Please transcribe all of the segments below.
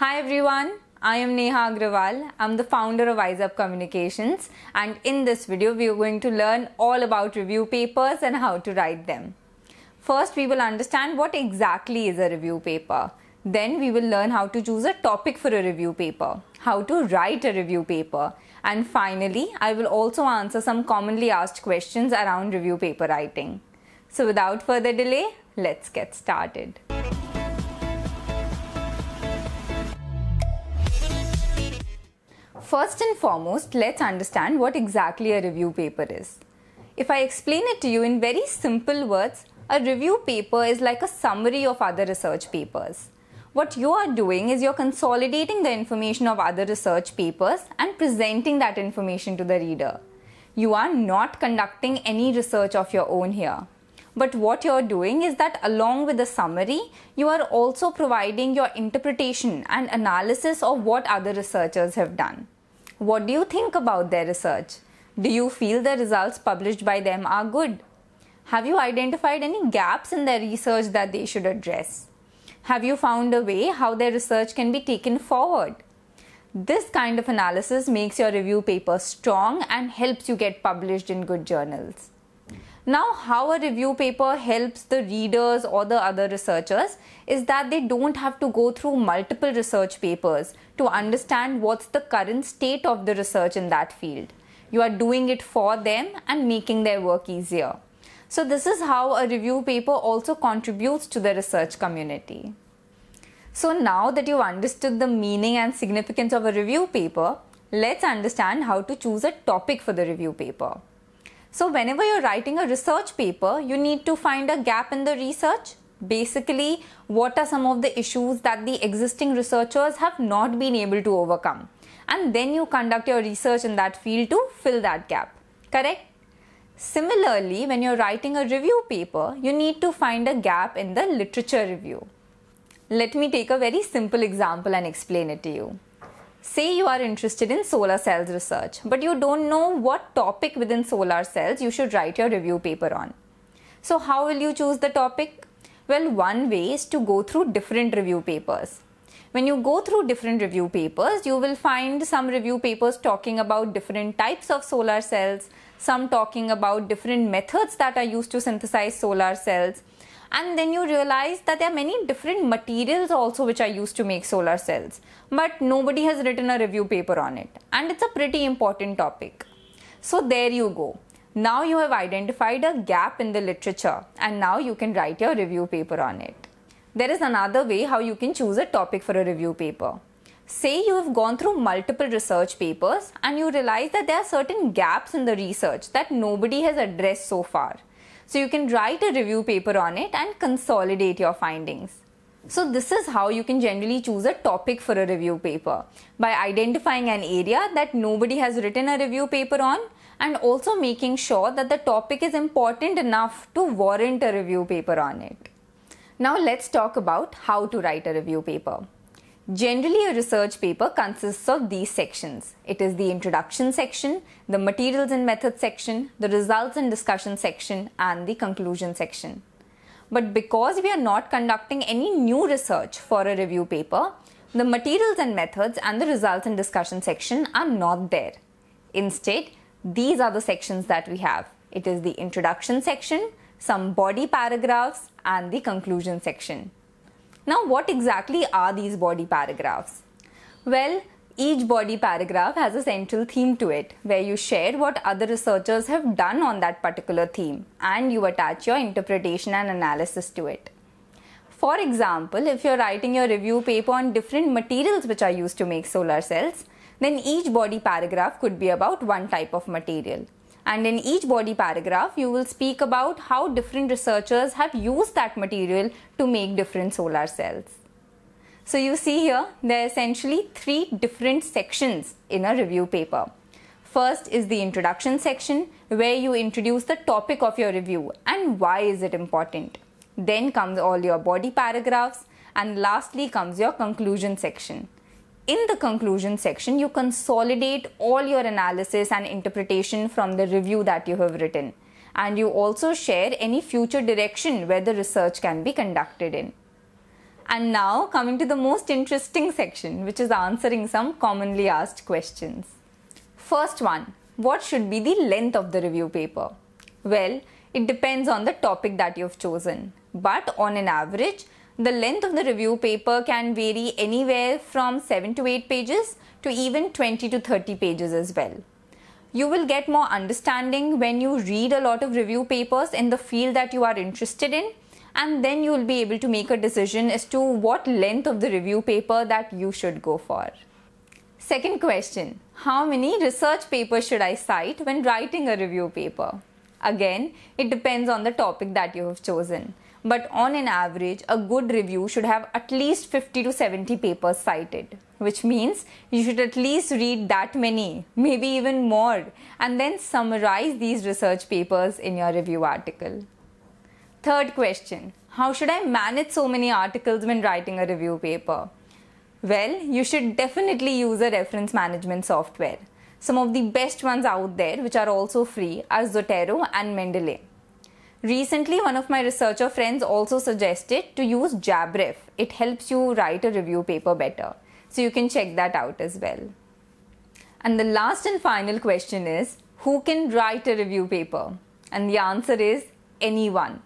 Hi everyone, I am Neha Agrawal. I'm the founder of WiseUp Communications and in this video we are going to learn all about review papers and how to write them. First we will understand what exactly is a review paper. Then we will learn how to choose a topic for a review paper, how to write a review paper and finally I will also answer some commonly asked questions around review paper writing. So without further delay, let's get started. First and foremost, let's understand what exactly a review paper is. If I explain it to you in very simple words, a review paper is like a summary of other research papers. What you are doing is you're consolidating the information of other research papers and presenting that information to the reader. You are not conducting any research of your own here. But what you're doing is that along with the summary, you are also providing your interpretation and analysis of what other researchers have done. What do you think about their research? Do you feel the results published by them are good? Have you identified any gaps in their research that they should address? Have you found a way how their research can be taken forward? This kind of analysis makes your review paper strong and helps you get published in good journals. Now, how a review paper helps the readers or the other researchers is that they don't have to go through multiple research papers to understand what's the current state of the research in that field. You are doing it for them and making their work easier. So, this is how a review paper also contributes to the research community. So, now that you've understood the meaning and significance of a review paper, let's understand how to choose a topic for the review paper. So whenever you're writing a research paper, you need to find a gap in the research. Basically, what are some of the issues that the existing researchers have not been able to overcome? And then you conduct your research in that field to fill that gap. Correct? Similarly, when you're writing a review paper, you need to find a gap in the literature review. Let me take a very simple example and explain it to you. Say you are interested in solar cells research, but you don't know what topic within solar cells you should write your review paper on. So, how will you choose the topic? Well, one way is to go through different review papers. When you go through different review papers, you will find some review papers talking about different types of solar cells, some talking about different methods that are used to synthesize solar cells, and then you realize that there are many different materials also which are used to make solar cells but nobody has written a review paper on it and it's a pretty important topic so there you go now you have identified a gap in the literature and now you can write your review paper on it there is another way how you can choose a topic for a review paper Say you have gone through multiple research papers and you realize that there are certain gaps in the research that nobody has addressed so far. So you can write a review paper on it and consolidate your findings. So this is how you can generally choose a topic for a review paper by identifying an area that nobody has written a review paper on and also making sure that the topic is important enough to warrant a review paper on it. Now let's talk about how to write a review paper. Generally, a research paper consists of these sections. It is the introduction section, the materials and methods section, the results and discussion section, and the conclusion section. But because we are not conducting any new research for a review paper, the materials and methods and the results and discussion section are not there. Instead, these are the sections that we have. It is the introduction section, some body paragraphs, and the conclusion section. Now, what exactly are these body paragraphs? Well, each body paragraph has a central theme to it, where you share what other researchers have done on that particular theme and you attach your interpretation and analysis to it. For example, if you're writing your review paper on different materials which are used to make solar cells, then each body paragraph could be about one type of material. And in each body paragraph, you will speak about how different researchers have used that material to make different solar cells. So you see here, there are essentially three different sections in a review paper. First is the introduction section, where you introduce the topic of your review and why is it important. Then comes all your body paragraphs and lastly comes your conclusion section in the conclusion section, you consolidate all your analysis and interpretation from the review that you have written. And you also share any future direction where the research can be conducted in. And now, coming to the most interesting section, which is answering some commonly asked questions. First one What should be the length of the review paper? Well, it depends on the topic that you've chosen, but on an average, the length of the review paper can vary anywhere from 7 to 8 pages to even 20 to 30 pages as well. You will get more understanding when you read a lot of review papers in the field that you are interested in and then you will be able to make a decision as to what length of the review paper that you should go for. Second question How many research papers should I cite when writing a review paper? Again, it depends on the topic that you have chosen but on an average, a good review should have at least 50 to 70 papers cited, which means you should at least read that many, maybe even more, and then summarize these research papers in your review article. Third question How should I manage so many articles when writing a review paper? Well, you should definitely use a reference management software. Some of the best ones out there, which are also free, are Zotero and Mendeley. Recently, one of my researcher friends also suggested to use Jabref. It helps you write a review paper better. So you can check that out as well. And the last and final question is who can write a review paper? And the answer is anyone.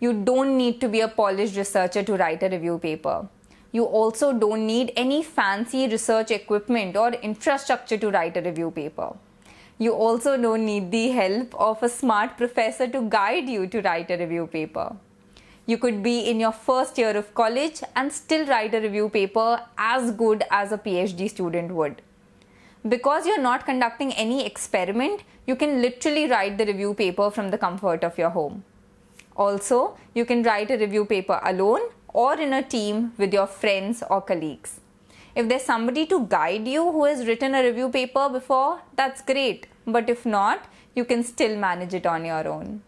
You don't need to be a polished researcher to write a review paper. You also don't need any fancy research equipment or infrastructure to write a review paper. You also don't need the help of a smart professor to guide you to write a review paper. You could be in your first year of college and still write a review paper as good as a PhD student would. Because you're not conducting any experiment, you can literally write the review paper from the comfort of your home. Also, you can write a review paper alone or in a team with your friends or colleagues. If there's somebody to guide you who has written a review paper before, that's great. But if not, you can still manage it on your own.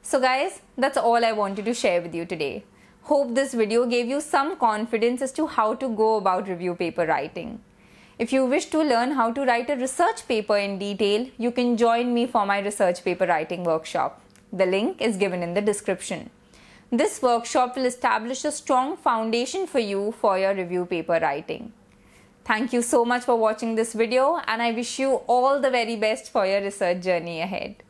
So, guys, that's all I wanted to share with you today. Hope this video gave you some confidence as to how to go about review paper writing. If you wish to learn how to write a research paper in detail, you can join me for my research paper writing workshop. The link is given in the description. This workshop will establish a strong foundation for you for your review paper writing. Thank you so much for watching this video and I wish you all the very best for your research journey ahead.